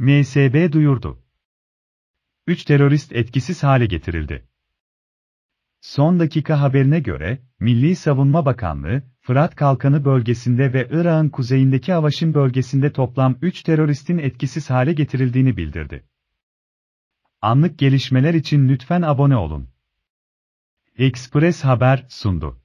MSB duyurdu. 3 terörist etkisiz hale getirildi. Son dakika haberine göre, Milli Savunma Bakanlığı, Fırat Kalkanı bölgesinde ve Irak'ın kuzeyindeki Avaşin bölgesinde toplam 3 teröristin etkisiz hale getirildiğini bildirdi. Anlık gelişmeler için lütfen abone olun. Express Haber sundu.